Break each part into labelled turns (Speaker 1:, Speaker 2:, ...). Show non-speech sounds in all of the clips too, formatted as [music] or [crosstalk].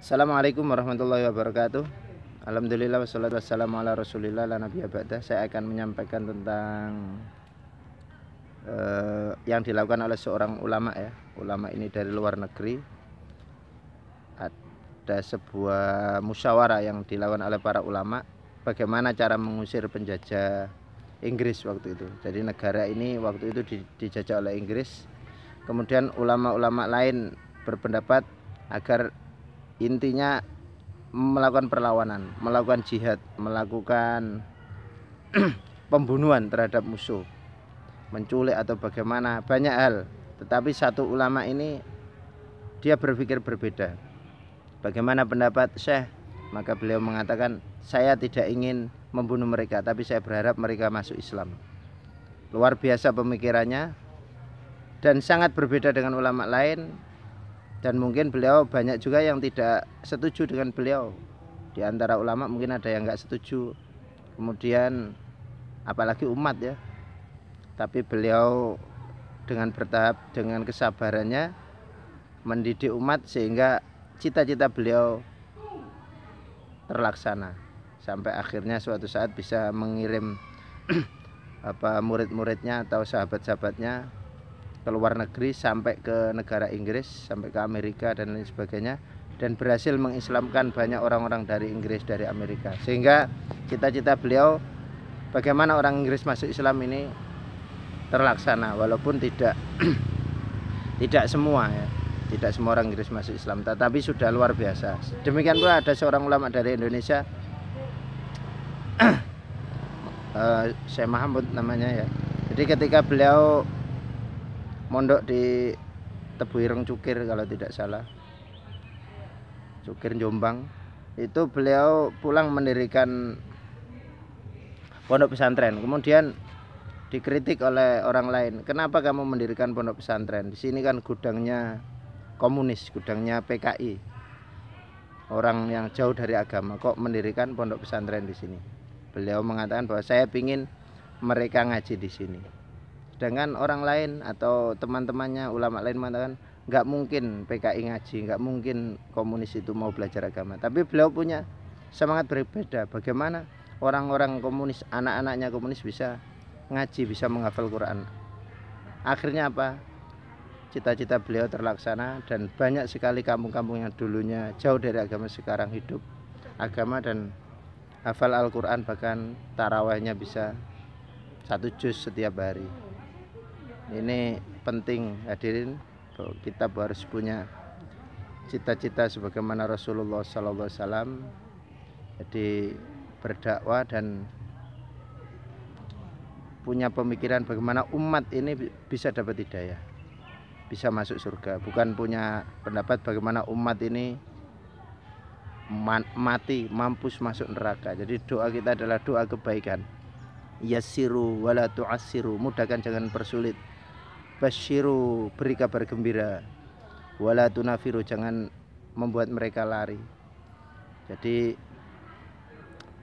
Speaker 1: Assalamualaikum warahmatullahi wabarakatuh Alhamdulillah wassalatu wassalamu ala rasulillah lana nabi ba'da Saya akan menyampaikan tentang uh, Yang dilakukan oleh seorang ulama ya Ulama ini dari luar negeri Ada sebuah musyawarah yang dilakukan oleh para ulama Bagaimana cara mengusir penjajah Inggris waktu itu Jadi negara ini waktu itu dijajah oleh Inggris Kemudian ulama-ulama lain berpendapat agar intinya melakukan perlawanan, melakukan jihad, melakukan [clears throat] pembunuhan terhadap musuh, menculik atau bagaimana, banyak hal. Tetapi satu ulama ini dia berpikir berbeda. Bagaimana pendapat Syekh? Maka beliau mengatakan, "Saya tidak ingin membunuh mereka, tapi saya berharap mereka masuk Islam." Luar biasa pemikirannya dan sangat berbeda dengan ulama lain dan mungkin beliau banyak juga yang tidak setuju dengan beliau di antara ulama mungkin ada yang nggak setuju kemudian apalagi umat ya tapi beliau dengan bertahap dengan kesabarannya mendidik umat sehingga cita-cita beliau terlaksana sampai akhirnya suatu saat bisa mengirim [clears throat] apa murid-muridnya atau sahabat-sahabatnya ke luar negeri sampai ke negara Inggris sampai ke Amerika dan lain sebagainya dan berhasil mengislamkan banyak orang-orang dari Inggris dari Amerika sehingga cita-cita beliau bagaimana orang Inggris masuk Islam ini terlaksana walaupun tidak [clears throat] tidak semua ya tidak semua orang Inggris masuk Islam tetapi sudah luar biasa demikian pula ada seorang ulama dari Indonesia uh, saya Mahmud namanya ya jadi ketika beliau mondok di Tebu Ireng Cukir kalau tidak salah Cukir Jombang itu beliau pulang mendirikan pondok pesantren kemudian dikritik oleh orang lain kenapa kamu mendirikan pondok pesantren di sini kan gudangnya komunis gudangnya PKI orang yang jauh dari agama kok mendirikan pondok pesantren di sini beliau mengatakan bahwa saya ingin mereka ngaji di sini dengan orang lain atau teman-temannya ulama lain mengatakan nggak mungkin PKI ngaji nggak mungkin komunis itu mau belajar agama tapi beliau punya semangat berbeda bagaimana orang-orang komunis anak-anaknya komunis bisa ngaji bisa menghafal Quran akhirnya apa cita-cita beliau terlaksana dan banyak sekali kampung-kampung yang dulunya jauh dari agama sekarang hidup agama dan hafal Al-Quran bahkan tarawahnya bisa satu juz setiap hari ini penting hadirin bahwa kita harus punya cita-cita sebagaimana Rasulullah Sallallahu Alaihi jadi berdakwah dan punya pemikiran bagaimana umat ini bisa dapat hidayah bisa masuk surga bukan punya pendapat bagaimana umat ini mati mampus masuk neraka jadi doa kita adalah doa kebaikan yasiru wala tu'asiru mudahkan jangan persulit basyiru beri kabar gembira wala tunafiru jangan membuat mereka lari jadi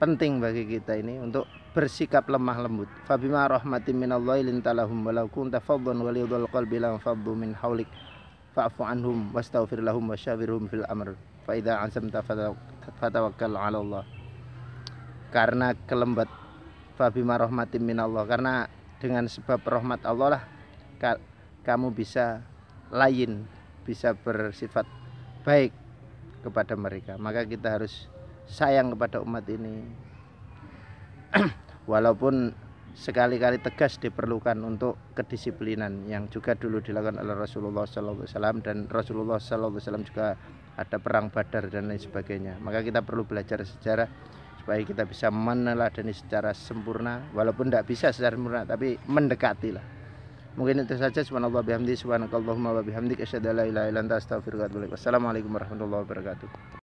Speaker 1: penting bagi kita ini untuk bersikap lemah lembut. Fabima rahmatin minallahi lintalahum walau kunta walidul waliyudul qalbi lam faddu min haulik fa'fu anhum wastaghfir lahum wasyawirhum fil amr. Fa idza azamta fatawakkal 'ala Allah. Karena kelembat fabima rahmatin minallah karena dengan sebab rahmat Allah lah kamu bisa lain, bisa bersifat baik kepada mereka. Maka kita harus sayang kepada umat ini. [clears throat] Walaupun sekali-kali tegas diperlukan untuk kedisiplinan yang juga dulu dilakukan oleh Rasulullah SAW dan Rasulullah SAW juga ada perang Badar dan lain sebagainya. Maka kita perlu belajar sejarah supaya kita bisa meneladani secara sempurna walaupun tidak bisa secara sempurna tapi mendekati lah Mungkin itu saja subhanallah bihamdi subhanakallahumma wa bihamdik asyhadu an la ilaha illa anta astaghfiruka wa atubu ilaik. Wassalamualaikum warahmatullahi wabarakatuh.